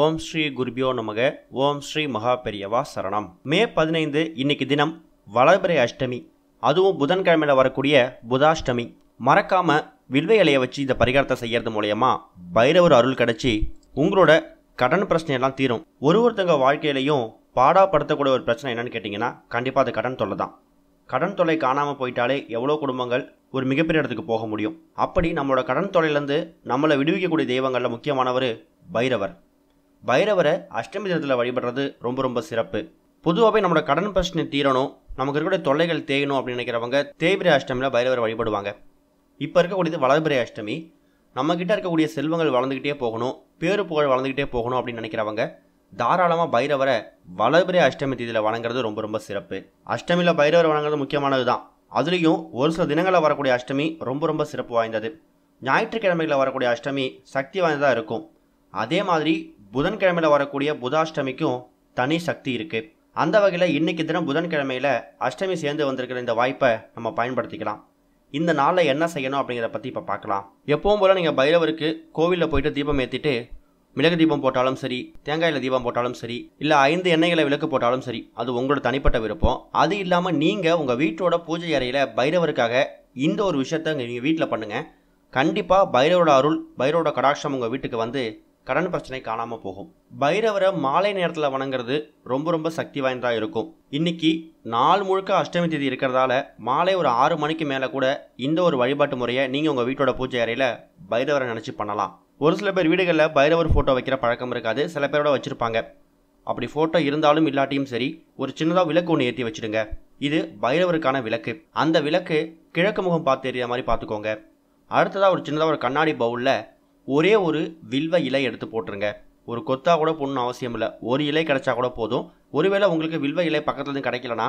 ஓம் ஸ்ரீ குருபியோ நமக ஓம் ஸ்ரீ மகா பெரியவா சரணம் மே பதினைந்து இன்னைக்கு தினம் வளபிரை அஷ்டமி அதுவும் புதன்கிழமையில் வரக்கூடிய புதாஷ்டமி மறக்காம வில்வை இலையை வச்சு இந்த பரிகாரத்தை செய்யறது மூலயமா பைரவர் அருள் கிடச்சி உங்களோட கடன் பிரச்சனையெல்லாம் தீரும் ஒரு ஒருத்தங்க வாழ்க்கையிலையும் பாடாப்படுத்தக்கூடிய ஒரு பிரச்சனை என்னன்னு கேட்டிங்கன்னா கண்டிப்பாக அது கடன் தொல்லை தான் கடன் தொல்லை காணாமல் போயிட்டாலே எவ்வளோ குடும்பங்கள் ஒரு மிகப்பெரிய இடத்துக்கு போக முடியும் அப்படி நம்மளோட கடன் தொலைலேருந்து நம்மளை விடுவிக்கக்கூடிய தெய்வங்களில் முக்கியமானவர் பைரவர் பைரவரை அஷ்டமி தினத்தில் வழிபடுறது ரொம்ப ரொம்ப சிறப்பு பொதுவாகவே நம்மளோட கடன் பிரச்சனை தீரணும் நமக்கு இருக்கக்கூடிய தொல்லைகள் தேயணும் அப்படின்னு நினைக்கிறவங்க தேய்பிரை அஷ்டமியில் பைரவர் வழிபடுவாங்க இப்போ இருக்கக்கூடியது வளர்பிரை அஷ்டமி நம்மக்கிட்ட இருக்கக்கூடிய செல்வங்கள் வளர்ந்துக்கிட்டே போகணும் பேரு புகழ் வளர்ந்துக்கிட்டே போகணும் அப்படின்னு நினைக்கிறவங்க தாராளமாக பைரவரை வளர்பிரை அஷ்டமி தீதியில் வணங்குறது ரொம்ப ரொம்ப சிறப்பு அஷ்டமியில் பைரவர் வணங்குறது முக்கியமானது தான் அதுலேயும் ஒரு சில தினங்களில் வரக்கூடிய அஷ்டமி ரொம்ப ரொம்ப சிறப்பு வாய்ந்தது ஞாயிற்றுக்கிழமைகளில் வரக்கூடிய அஷ்டமி சக்தி வாய்ந்ததாக இருக்கும் அதே மாதிரி புதன்கிழமையில் வரக்கூடிய புதாஷ்டமிக்கும் தனி சக்தி இருக்குது அந்த வகையில் இன்றைக்கி தினம் புதன்கிழமையில் அஷ்டமி சேர்ந்து வந்திருக்கிற இந்த வாய்ப்பை நம்ம பயன்படுத்திக்கலாம் இந்த நாளில் என்ன செய்யணும் அப்படிங்கிறத பற்றி இப்போ பார்க்கலாம் எப்பவும் போல் நீங்கள் பைரவருக்கு கோவிலில் போயிட்டு தீபம் ஏற்றிட்டு மிளகு தீபம் போட்டாலும் சரி தேங்காயில் தீபம் போட்டாலும் சரி இல்லை ஐந்து எண்ணெய்களை விளக்கு போட்டாலும் சரி அது உங்களோட தனிப்பட்ட விருப்பம் அது இல்லாமல் நீங்கள் உங்கள் வீட்டோட பூஜை அறையில் பைரவருக்காக இந்த ஒரு விஷயத்தை நீங்கள் வீட்டில் பண்ணுங்கள் கண்டிப்பாக பைரவரோட அருள் பைரவரோட கடாட்சம் உங்கள் வீட்டுக்கு வந்து கடன் பிரச்சனை காணாமல் போகும் பைரவரை மாலை நேரத்தில் வணங்குறது ரொம்ப ரொம்ப சக்தி வாய்ந்ததாக இருக்கும் இன்னைக்கு நாள் முழுக்க அஷ்டமி தேதி இருக்கிறதால மாலை ஒரு ஆறு மணிக்கு மேலே கூட இந்த ஒரு வழிபாட்டு முறையை நீங்கள் உங்கள் வீட்டோட பூஜை அறையில் பைரவரை நினச்சி பண்ணலாம் ஒரு சில பேர் வீடுகளில் பைரவர் ஃபோட்டோ வைக்கிற பழக்கம் இருக்காது சில பேரோட வச்சுருப்பாங்க அப்படி ஃபோட்டோ இருந்தாலும் இல்லாட்டியும் சரி ஒரு சின்னதாக விளக்கு ஒன்று ஏற்றி வச்சுடுங்க இது பைரவருக்கான விளக்கு அந்த விளக்கு கிழக்கு முகம் பார்த்து எறிய மாதிரி பார்த்துக்கோங்க அடுத்ததாக ஒரு சின்னதாக ஒரு கண்ணாடி பவுலில் ஒரே ஒரு வில்வ இலை எடுத்து போட்டுருங்க ஒரு கொத்தாக கூட போடணும் அவசியம் இல்லை ஒரு இலை கிடைச்சா கூட போதும் ஒருவேளை உங்களுக்கு வில்வ இலை பக்கத்துலேருந்து கிடைக்கலனா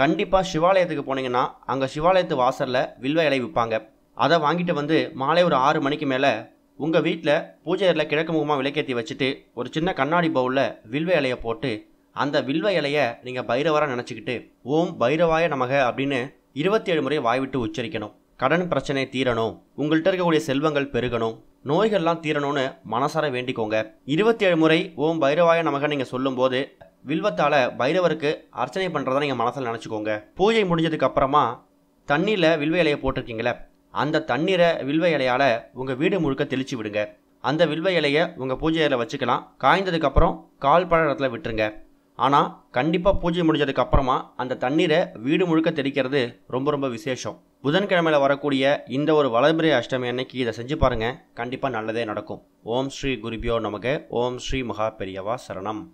கண்டிப்பாக சிவாலயத்துக்கு போனீங்கன்னா அங்கே சிவாலயத்து வாசலில் வில்வ இலை விற்பாங்க அதை வாங்கிட்டு வந்து மாலை ஒரு ஆறு மணிக்கு மேலே உங்கள் வீட்டில் பூஜை அறையில் கிழக்கு முகமாக விளக்கேற்றி வச்சுட்டு ஒரு சின்ன கண்ணாடி பவுலில் வில்வ இலையை போட்டு அந்த வில்வ இலையை நீங்கள் பைரவராக நினச்சிக்கிட்டு ஓம் பைரவாய நமக அப்படின்னு இருபத்தி ஏழு முறை வாய்விட்டு உச்சரிக்கணும் கடன் பிரச்சனை தீரணும் உங்கள்கிட்ட இருக்கக்கூடிய செல்வங்கள் பெருகணும் நோய்கள்லாம் தீரணும்னு மனசார வேண்டிக்கோங்க இருபத்தி ஏழு முறை ஓம் பைரவாய நமக நீங்கள் சொல்லும்போது வில்வத்தால பைரவருக்கு அர்ச்சனை பண்ணுறதை நீங்கள் மனசில் நினச்சிக்கோங்க பூஜை முடிஞ்சதுக்கு அப்புறமா தண்ணியில் வில்வ இலையை போட்டிருக்கீங்களே அந்த தண்ணீரை வில்வ இலையால் உங்கள் வீடு முழுக்க தெளிச்சு விடுங்க அந்த வில்வ இலையை உங்கள் பூஜை இலையில் வச்சுக்கலாம் காய்ந்ததுக்கப்புறம் கால் பழ இடத்துல விட்டுருங்க ஆனால் கண்டிப்பாக பூஜை முடிஞ்சதுக்கு அப்புறமா அந்த தண்ணீரை வீடு முழுக்க தெளிக்கிறது ரொம்ப ரொம்ப விசேஷம் புதன்கிழமையில் வரக்கூடிய இந்த ஒரு வளர்பிரை அஷ்டமி அன்னைக்கு இதை செஞ்சு பாருங்கள் கண்டிப்பாக நல்லதே நடக்கும் ஓம் ஸ்ரீ குருபியோ நமக்கு ஓம் ஸ்ரீ மகா பெரியவா சரணம்